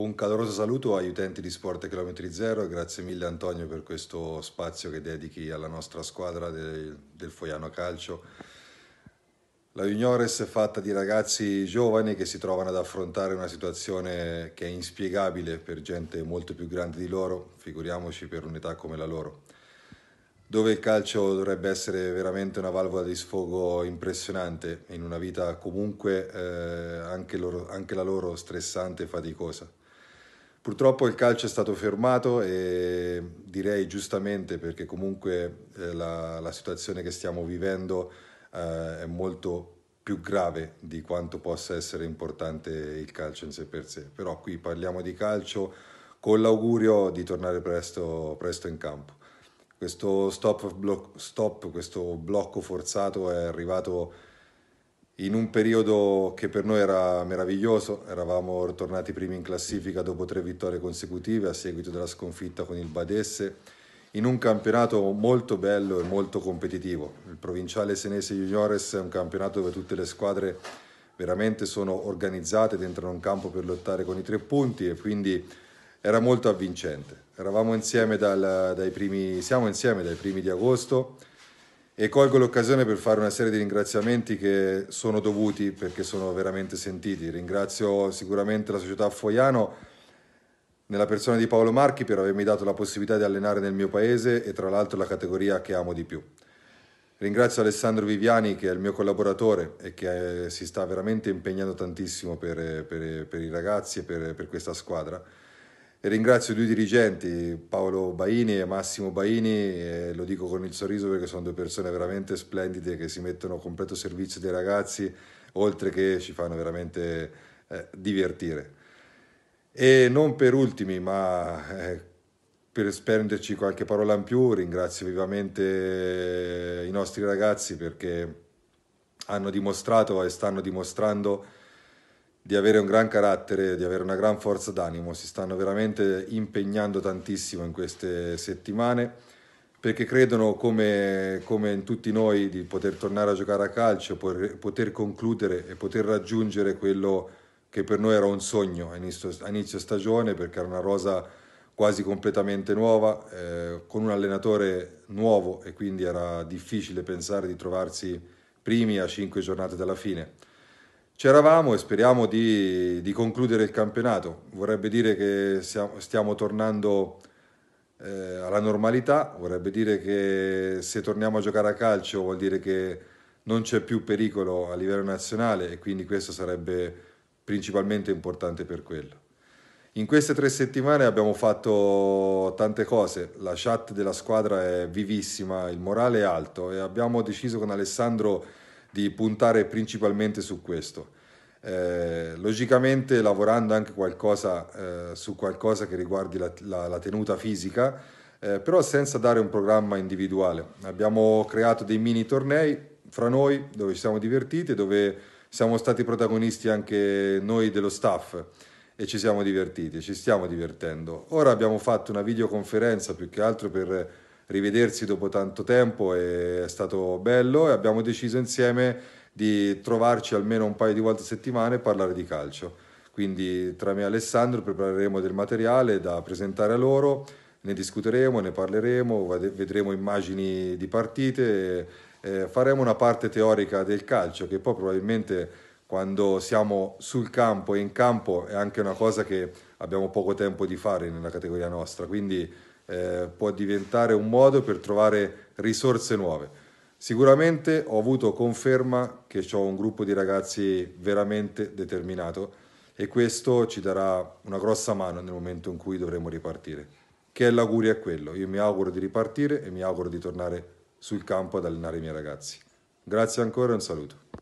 Un caloroso saluto agli utenti di Sport Chilometri Zero grazie mille Antonio per questo spazio che dedichi alla nostra squadra del, del Foiano Calcio. La Juniores è fatta di ragazzi giovani che si trovano ad affrontare una situazione che è inspiegabile per gente molto più grande di loro, figuriamoci per un'età come la loro, dove il calcio dovrebbe essere veramente una valvola di sfogo impressionante in una vita comunque eh, anche, loro, anche la loro stressante e faticosa. Purtroppo il calcio è stato fermato e direi giustamente perché comunque eh, la, la situazione che stiamo vivendo eh, è molto più grave di quanto possa essere importante il calcio in sé per sé. Però qui parliamo di calcio con l'augurio di tornare presto, presto in campo. Questo stop, bloc, stop, questo blocco forzato è arrivato in un periodo che per noi era meraviglioso, eravamo tornati primi in classifica dopo tre vittorie consecutive a seguito della sconfitta con il Badesse, in un campionato molto bello e molto competitivo. Il provinciale senese juniores è un campionato dove tutte le squadre veramente sono organizzate dentro un campo per lottare con i tre punti e quindi era molto avvincente. Eravamo insieme dal, dai primi, siamo insieme dai primi di agosto e colgo l'occasione per fare una serie di ringraziamenti che sono dovuti perché sono veramente sentiti. Ringrazio sicuramente la società Foiano nella persona di Paolo Marchi per avermi dato la possibilità di allenare nel mio paese e tra l'altro la categoria che amo di più. Ringrazio Alessandro Viviani che è il mio collaboratore e che eh, si sta veramente impegnando tantissimo per, eh, per, eh, per i ragazzi e per, per questa squadra. Ringrazio i due dirigenti, Paolo Baini e Massimo Baini, e lo dico con il sorriso perché sono due persone veramente splendide che si mettono a completo servizio dei ragazzi, oltre che ci fanno veramente eh, divertire. E non per ultimi, ma eh, per spenderci qualche parola in più, ringrazio vivamente eh, i nostri ragazzi perché hanno dimostrato e stanno dimostrando di avere un gran carattere, di avere una gran forza d'animo, si stanno veramente impegnando tantissimo in queste settimane perché credono come, come in tutti noi di poter tornare a giocare a calcio, poter concludere e poter raggiungere quello che per noi era un sogno a inizio, a inizio stagione perché era una rosa quasi completamente nuova, eh, con un allenatore nuovo e quindi era difficile pensare di trovarsi primi a cinque giornate dalla fine. C'eravamo e speriamo di, di, concludere il campionato. Vorrebbe dire che siamo, stiamo tornando eh, alla normalità, vorrebbe dire che se torniamo a giocare a calcio vuol dire che non c'è più pericolo a livello nazionale e quindi questo sarebbe principalmente importante per quello. In queste tre settimane abbiamo fatto tante cose, la chat della squadra è vivissima, il morale è alto e abbiamo deciso con Alessandro di puntare principalmente su questo. Eh, logicamente lavorando anche qualcosa, eh, su qualcosa che riguardi la, la, la tenuta fisica, eh, però senza dare un programma individuale. Abbiamo creato dei mini tornei fra noi dove ci siamo divertiti, dove siamo stati protagonisti anche noi dello staff e ci siamo divertiti, ci stiamo divertendo. Ora abbiamo fatto una videoconferenza più che altro per rivedersi dopo tanto tempo è stato bello e abbiamo deciso insieme di trovarci almeno un paio di volte a settimana e parlare di calcio. Quindi tra me e Alessandro prepareremo del materiale da presentare a loro, ne discuteremo, ne parleremo, vedremo immagini di partite, eh, faremo una parte teorica del calcio che poi probabilmente quando siamo sul campo e in campo è anche una cosa che abbiamo poco tempo di fare nella categoria nostra, quindi eh, può diventare un modo per trovare risorse nuove. Sicuramente ho avuto conferma che ho un gruppo di ragazzi veramente determinato e questo ci darà una grossa mano nel momento in cui dovremo ripartire. Che l'augurio è quello, io mi auguro di ripartire e mi auguro di tornare sul campo ad allenare i miei ragazzi. Grazie ancora e un saluto.